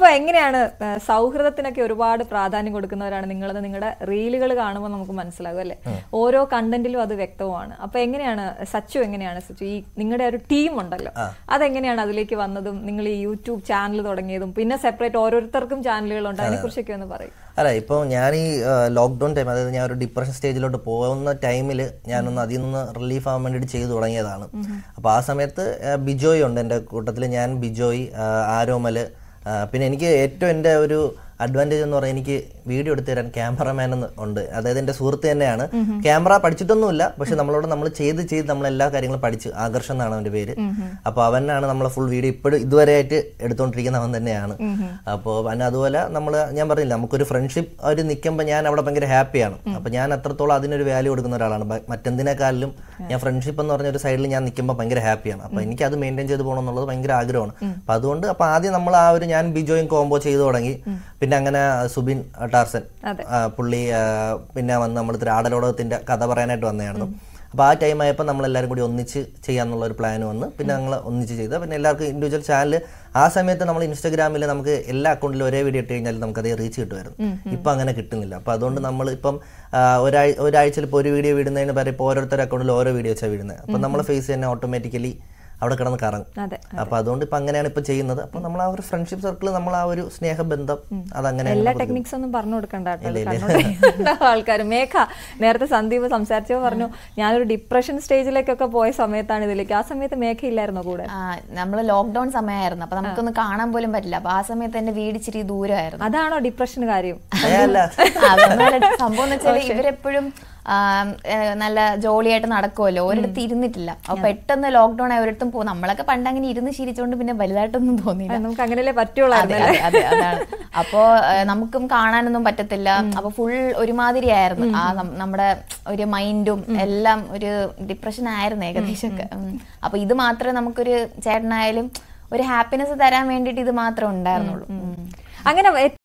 ഇപ്പൊ എങ്ങനെയാണ് സൗഹൃദത്തിനൊക്കെ ഒരുപാട് പ്രാധാന്യം കൊടുക്കുന്നവരാണ് നിങ്ങൾ നിങ്ങളുടെ റീലുകൾ കാണുമ്പോൾ നമുക്ക് മനസ്സിലാകും അല്ലെ ഓരോ കണ്ടന്റിലും അത് വ്യക്തവുമാണ് അപ്പൊ എങ്ങനെയാണ് സച്ചു എങ്ങനെയാണ് സച്ചു ഈ നിങ്ങളുടെ ഒരു ടീം ഉണ്ടല്ലോ അതെങ്ങനെയാണ് അതിലേക്ക് വന്നതും നിങ്ങൾ ഈ യൂട്യൂബ് ചാനൽ തുടങ്ങിയതും പിന്നെ സെപ്പറേറ്റ് ഓരോരുത്തർക്കും ചാനലുകൾ ഉണ്ട് അതിനെ കുറിച്ചൊക്കെ ഒന്ന് പറയും അല്ല ഇപ്പൊ ഞാൻ ഈ ലോക്ക്ഡൗൺ ടൈം അതായത് ഞാൻ ഒരു ഡിപ്രഷൻ സ്റ്റേജിലോട്ട് പോകുന്ന ടൈമിൽ ഞാനൊന്ന് അതിൽ നിന്ന് റിലീഫ് ആവാൻ വേണ്ടിയിട്ട് ചെയ്തു തുടങ്ങിയതാണ് അപ്പോൾ ആ സമയത്ത് ബിജോയ് ഉണ്ട് എൻ്റെ കൂട്ടത്തിൽ ഞാൻ ബിജോയ് ആരോമൽ പിന്നെ എനിക്ക് ഏറ്റവും എൻ്റെ ഒരു അഡ്വാൻറ്റേജ് എന്ന് പറഞ്ഞാൽ എനിക്ക് വീഡിയോ എടുത്തു തരാൻ ക്യാമറമാൻ എന്ന് ഉണ്ട് അതായത് എൻ്റെ സുഹൃത്ത് തന്നെയാണ് ക്യാമറ പഠിച്ചിട്ടൊന്നുമില്ല പക്ഷെ നമ്മളോട് നമ്മൾ ചെയ്ത് ചെയ്ത് നമ്മൾ എല്ലാ കാര്യങ്ങളും പഠിച്ചു ആകർഷ് എന്നാണ് അവൻ്റെ പേര് അപ്പോൾ അവനാണ് നമ്മളെ ഫുൾ വീഡിയോ ഇപ്പോഴും ഇതുവരെയായിട്ട് എടുത്തുകൊണ്ടിരിക്കുന്ന അവൻ തന്നെയാണ് അപ്പോൾ അവൻ അതുപോലെ നമ്മൾ ഞാൻ പറഞ്ഞില്ല നമുക്കൊരു ഫ്രണ്ട്ഷിപ്പ് അവർ നിൽക്കുമ്പോൾ ഞാൻ അവിടെ ഭയങ്കര ഹാപ്പിയാണ് അപ്പോൾ ഞാൻ അത്രത്തോളം അതിനൊരു വാല്യൂ കൊടുക്കുന്ന ഒരാളാണ് മറ്റെന്തിനേക്കാളിലും ഞാൻ ഫ്രണ്ട്ഷിപ്പ് എന്ന് പറഞ്ഞ ഒരു സൈഡിൽ ഞാൻ നിൽക്കുമ്പോൾ ഭയങ്കര ഹാപ്പിയാണ് അപ്പോൾ എനിക്ക് അത് മെയിൻറ്റെയിൻ ചെയ്ത് പോകണം എന്നുള്ളത് ഭയങ്കര ആഗ്രഹമാണ് അപ്പോൾ അതുകൊണ്ട് അപ്പോൾ ആദ്യം നമ്മൾ ആ ഒരു ഞാൻ ബിജോയും കോംബോ ചെയ്തു തുടങ്ങി പിന്നെ അങ്ങനെ സുബിൻ ടാർസൻ പുള്ളി പിന്നെ വന്ന് നമ്മൾ ആടലോടകത്തിന്റെ കഥ പറയാനായിട്ട് വന്നതായിരുന്നു അപ്പോൾ ആ ടൈം ആയപ്പോൾ നമ്മളെല്ലാവരും കൂടി ഒന്നിച്ച് ചെയ്യാന്നുള്ള ഒരു പ്ലാൻ വന്ന് പിന്നെ ഞങ്ങൾ ഒന്നിച്ച് ചെയ്ത പിന്നെ എല്ലാവർക്കും ഇൻഡിവിജ്വൽ ചാനൽ ആ സമയത്ത് നമ്മൾ ഇൻസ്റ്റാഗ്രാമിൽ നമുക്ക് എല്ലാ അക്കൗണ്ടിലും ഒരേ വീഡിയോ ഇട്ട് കഴിഞ്ഞാൽ നമുക്ക് അതേ റീച്ച് കിട്ടുമായിരുന്നു ഇപ്പൊ അങ്ങനെ കിട്ടുന്നില്ല അപ്പോൾ അതുകൊണ്ട് നമ്മൾ ഇപ്പം ഒരാഴ്ച ഒരാഴ്ചയിൽ ഇപ്പോൾ ഒരു വീഡിയോ വിടുന്നതിന് പറയുമ്പോൾ ഓരോരുത്തരുടെ അക്കൗണ്ടിൽ ഓരോ വീഡിയോ വെച്ചാൽ വിടുന്നത് അപ്പൊ നമ്മളെ ഫേസ് തന്നെ ഓട്ടോമാറ്റിക്കലി അവിടെ കിടന്ന് കറങ്ങും അപ്പൊ അതുകൊണ്ട് ഇപ്പൊ അങ്ങനെയാണ് ഇപ്പൊ ചെയ്യുന്നത് അപ്പൊ നമ്മൾ ആ ഒരു ഫ്രണ്ട്ഷിപ്പ് സർക്കിൾ നമ്മൾ ആ ഒരു സ്നേഹബന്ധം അതങ്ങനെ എല്ലാ ടെക്നിക്സ് ഒന്നും പറഞ്ഞു കൊടുക്കണ്ട ആൾക്കാർ മേഘ നേരത്തെ സന്ദീപ് സംസാരിച്ചോ പറഞ്ഞു ഞാനൊരു ഡിപ്രഷൻ സ്റ്റേജിലേക്കൊക്കെ പോയ സമയത്താണ് ഇതിലേക്ക് ആ സമയത്ത് മേഘ ഇല്ലായിരുന്നു കൂടെ നമ്മൾ ലോക്ക്ഡൌൺ സമയമായിരുന്നു അപ്പൊ നമുക്കൊന്നും കാണാൻ പോലും പറ്റില്ല അപ്പൊ ആ സമയത്ത് എന്റെ വീട് ഇച്ചിരി ദൂരമായിരുന്നു അതാണോ ഡിപ്രഷൻ കാര്യം സംഭവം ഇവരെപ്പോഴും നല്ല ജോളിയായിട്ട് നടക്കുമല്ലോ ഒരിടത്ത് ഇരുന്നിട്ടില്ല അപ്പൊ പെട്ടെന്ന് ലോക്ക്ഡൌൺ ഒരിടത്തും പോകും നമ്മളൊക്കെ പണ്ട് അങ്ങനെ ഇരുന്ന് ശീലിച്ചുകൊണ്ട് പിന്നെ വലുതായിട്ടൊന്നും തോന്നിയില്ല നമുക്ക് അങ്ങനെയല്ലേ പറ്റുള്ളൂ അപ്പോ നമുക്കും കാണാനൊന്നും പറ്റത്തില്ല അപ്പൊ ഫുൾ ഒരുമാതിരി ആയിരുന്നു ആ നമ്മുടെ ഒരു മൈൻഡും എല്ലാം ഒരു ഡിപ്രഷൻ ആയിരുന്നു ഏകദേശം ഒക്കെ അപ്പൊ ഇത് മാത്രമേ നമുക്കൊരു ചേട്ടനായാലും ഒരു ഹാപ്പിനെസ് തരാൻ വേണ്ടിയിട്ട് ഇത് മാത്രമേ ഉണ്ടായിരുന്നുള്ളൂ അങ്ങനെ